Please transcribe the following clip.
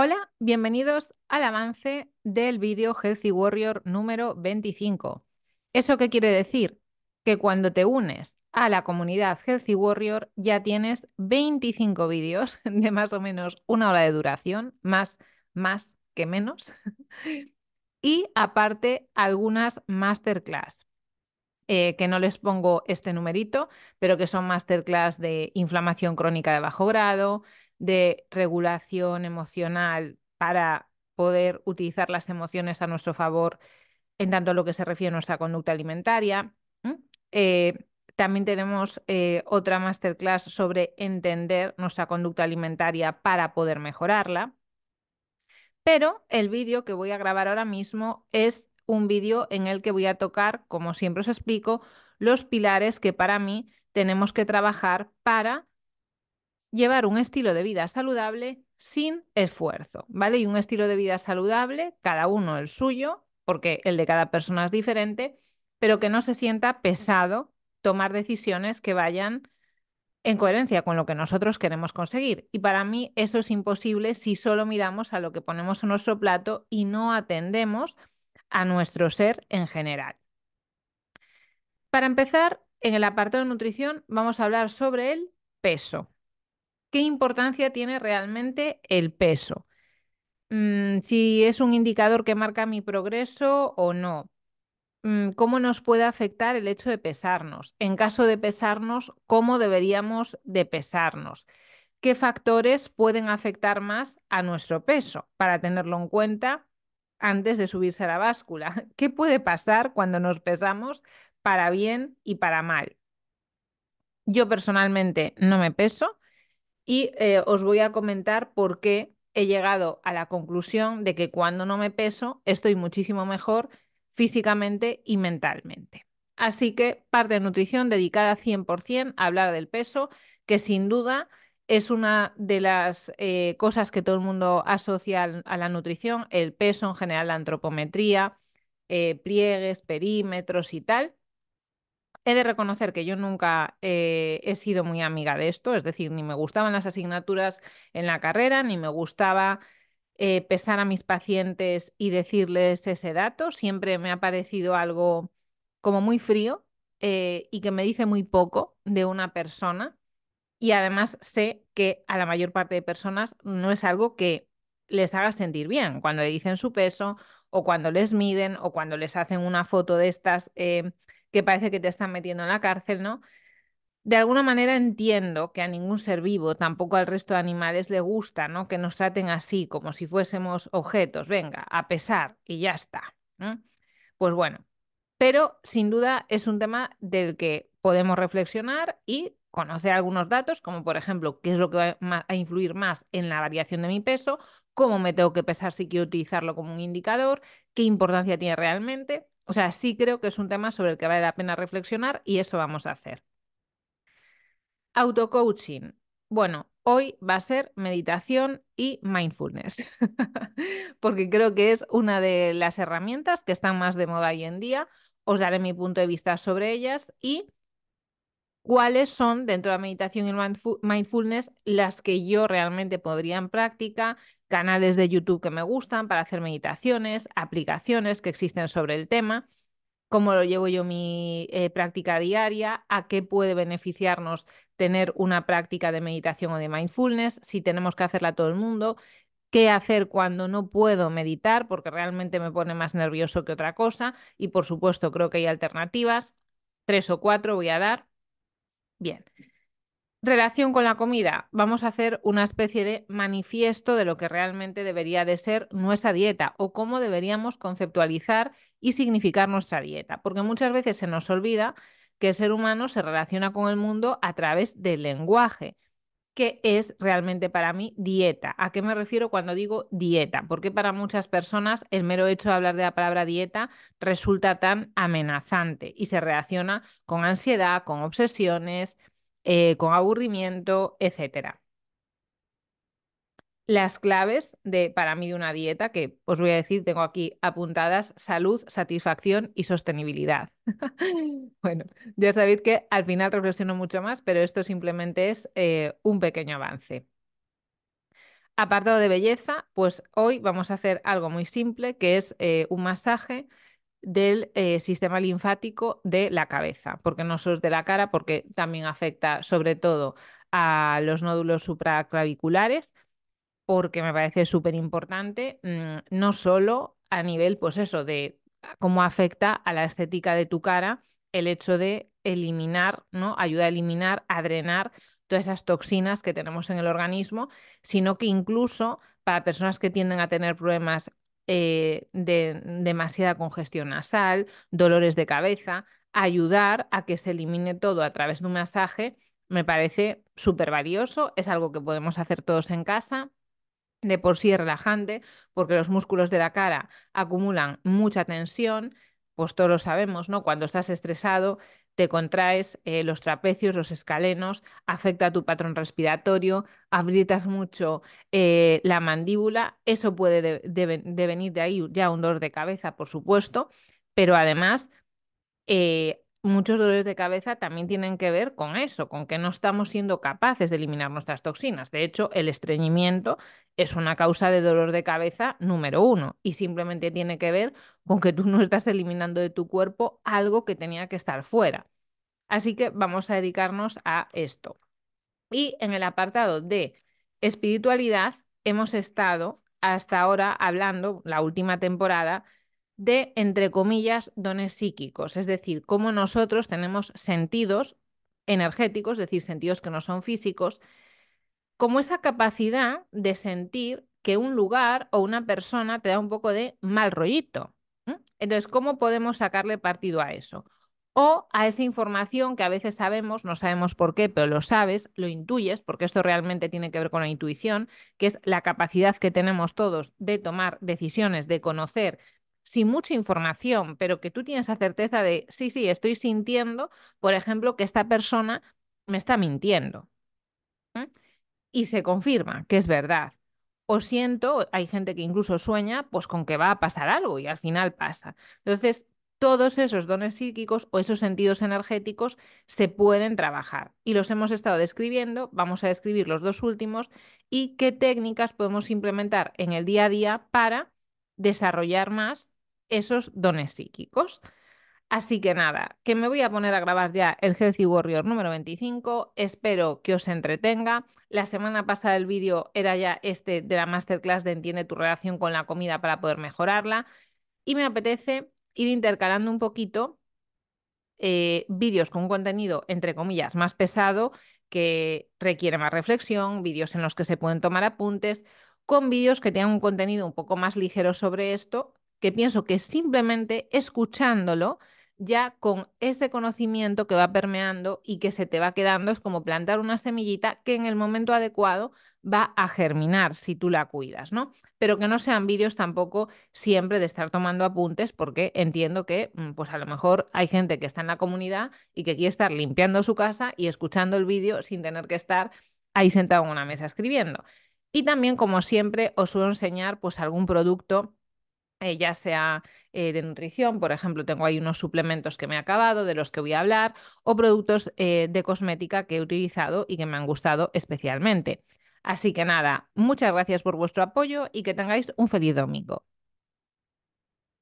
Hola, bienvenidos al avance del vídeo Healthy Warrior número 25. ¿Eso qué quiere decir? Que cuando te unes a la comunidad Healthy Warrior ya tienes 25 vídeos de más o menos una hora de duración, más, más que menos, y aparte algunas masterclass. Eh, que no les pongo este numerito, pero que son masterclass de inflamación crónica de bajo grado, de regulación emocional para poder utilizar las emociones a nuestro favor en tanto a lo que se refiere a nuestra conducta alimentaria. Eh, también tenemos eh, otra masterclass sobre entender nuestra conducta alimentaria para poder mejorarla. Pero el vídeo que voy a grabar ahora mismo es un vídeo en el que voy a tocar, como siempre os explico, los pilares que para mí tenemos que trabajar para llevar un estilo de vida saludable sin esfuerzo, ¿vale? Y un estilo de vida saludable, cada uno el suyo, porque el de cada persona es diferente, pero que no se sienta pesado tomar decisiones que vayan en coherencia con lo que nosotros queremos conseguir. Y para mí eso es imposible si solo miramos a lo que ponemos en nuestro plato y no atendemos a nuestro ser en general. Para empezar, en el apartado de nutrición vamos a hablar sobre el peso qué importancia tiene realmente el peso. Mm, si es un indicador que marca mi progreso o no. Mm, ¿Cómo nos puede afectar el hecho de pesarnos? En caso de pesarnos, ¿cómo deberíamos de pesarnos? ¿Qué factores pueden afectar más a nuestro peso para tenerlo en cuenta antes de subirse a la báscula? ¿Qué puede pasar cuando nos pesamos para bien y para mal? Yo personalmente no me peso, y eh, os voy a comentar por qué he llegado a la conclusión de que cuando no me peso estoy muchísimo mejor físicamente y mentalmente. Así que parte de nutrición dedicada 100% a hablar del peso, que sin duda es una de las eh, cosas que todo el mundo asocia a la nutrición, el peso en general, la antropometría, eh, pliegues, perímetros y tal. He de reconocer que yo nunca eh, he sido muy amiga de esto, es decir, ni me gustaban las asignaturas en la carrera, ni me gustaba eh, pesar a mis pacientes y decirles ese dato. Siempre me ha parecido algo como muy frío eh, y que me dice muy poco de una persona. Y además sé que a la mayor parte de personas no es algo que les haga sentir bien cuando le dicen su peso o cuando les miden o cuando les hacen una foto de estas que parece que te están metiendo en la cárcel, ¿no? De alguna manera entiendo que a ningún ser vivo, tampoco al resto de animales, le gusta, ¿no? Que nos traten así, como si fuésemos objetos, venga, a pesar y ya está. Pues bueno, pero sin duda es un tema del que podemos reflexionar y conocer algunos datos, como por ejemplo, qué es lo que va a influir más en la variación de mi peso, cómo me tengo que pesar si quiero utilizarlo como un indicador, qué importancia tiene realmente. O sea, sí creo que es un tema sobre el que vale la pena reflexionar y eso vamos a hacer. Autocoaching. Bueno, hoy va a ser meditación y mindfulness, porque creo que es una de las herramientas que están más de moda hoy en día. Os daré mi punto de vista sobre ellas y cuáles son dentro de la meditación y el mindfulness las que yo realmente podría en práctica, canales de YouTube que me gustan para hacer meditaciones, aplicaciones que existen sobre el tema, cómo lo llevo yo mi eh, práctica diaria, a qué puede beneficiarnos tener una práctica de meditación o de mindfulness, si tenemos que hacerla todo el mundo, qué hacer cuando no puedo meditar porque realmente me pone más nervioso que otra cosa y por supuesto creo que hay alternativas, tres o cuatro voy a dar. Bien, relación con la comida, vamos a hacer una especie de manifiesto de lo que realmente debería de ser nuestra dieta o cómo deberíamos conceptualizar y significar nuestra dieta, porque muchas veces se nos olvida que el ser humano se relaciona con el mundo a través del lenguaje. que es realmente para mí dieta? ¿A qué me refiero cuando digo dieta? Porque para muchas personas el mero hecho de hablar de la palabra dieta resulta tan amenazante y se relaciona con ansiedad, con obsesiones, eh, con aburrimiento, etcétera las claves de, para mí de una dieta, que os voy a decir, tengo aquí apuntadas, salud, satisfacción y sostenibilidad. bueno, ya sabéis que al final reflexiono mucho más, pero esto simplemente es eh, un pequeño avance. Apartado de belleza, pues hoy vamos a hacer algo muy simple, que es eh, un masaje del eh, sistema linfático de la cabeza, porque no solo es de la cara, porque también afecta sobre todo a los nódulos supraclaviculares, porque me parece súper importante, mm, no solo a nivel, pues eso, de cómo afecta a la estética de tu cara el hecho de eliminar, ¿no? Ayuda a eliminar, a drenar todas esas toxinas que tenemos en el organismo, sino que incluso para personas que tienden a tener problemas eh, de demasiada congestión nasal, dolores de cabeza, ayudar a que se elimine todo a través de un masaje me parece súper valioso, es algo que podemos hacer todos en casa. De por sí es relajante porque los músculos de la cara acumulan mucha tensión, pues todos lo sabemos, ¿no? Cuando estás estresado te contraes eh, los trapecios, los escalenos, afecta tu patrón respiratorio, abritas mucho eh, la mandíbula, eso puede de, de, venir de ahí ya un dolor de cabeza, por supuesto, pero además eh, muchos dolores de cabeza también tienen que ver con eso, con que no estamos siendo capaces de eliminar nuestras toxinas. De hecho, el estreñimiento es una causa de dolor de cabeza número uno y simplemente tiene que ver con que tú no estás eliminando de tu cuerpo algo que tenía que estar fuera. Así que vamos a dedicarnos a esto. Y en el apartado de espiritualidad hemos estado hasta ahora hablando, la última temporada, de, entre comillas, dones psíquicos, es decir, cómo nosotros tenemos sentidos energéticos, es decir, sentidos que no son físicos, como esa capacidad de sentir que un lugar o una persona te da un poco de mal rollito. Entonces, ¿cómo podemos sacarle partido a eso? O a esa información que a veces sabemos, no sabemos por qué, pero lo sabes, lo intuyes, porque esto realmente tiene que ver con la intuición, que es la capacidad que tenemos todos de tomar decisiones, de conocer sin mucha información, pero que tú tienes la certeza de, sí, sí, estoy sintiendo, por ejemplo, que esta persona me está mintiendo. Y se confirma que es verdad. O siento, hay gente que incluso sueña, pues con que va a pasar algo y al final pasa. Entonces, todos esos dones psíquicos o esos sentidos energéticos se pueden trabajar. Y los hemos estado describiendo, vamos a describir los dos últimos y qué técnicas podemos implementar en el día a día para desarrollar más esos dones psíquicos. Así que nada, que me voy a poner a grabar ya el Healthy Warrior número 25. Espero que os entretenga. La semana pasada el vídeo era ya este de la masterclass de Entiende tu relación con la comida para poder mejorarla. Y me apetece ir intercalando un poquito eh, vídeos con contenido, entre comillas, más pesado, que requiere más reflexión, vídeos en los que se pueden tomar apuntes, con vídeos que tengan un contenido un poco más ligero sobre esto, que pienso que simplemente escuchándolo, ya con ese conocimiento que va permeando y que se te va quedando, es como plantar una semillita que en el momento adecuado va a germinar si tú la cuidas, ¿no? Pero que no sean vídeos tampoco siempre de estar tomando apuntes porque entiendo que mm, pues a lo mejor hay gente que está en la comunidad y que quiere estar limpiando su casa y escuchando el vídeo sin tener que estar ahí sentado en una mesa escribiendo. Y también, como siempre, os suelo enseñar pues algún producto eh, ya sea eh, de nutrición, por ejemplo, tengo ahí unos suplementos que me he acabado, de los que voy a hablar, o productos eh, de cosmética que he utilizado y que me han gustado especialmente. Así que nada, muchas gracias por vuestro apoyo y que tengáis un feliz domingo.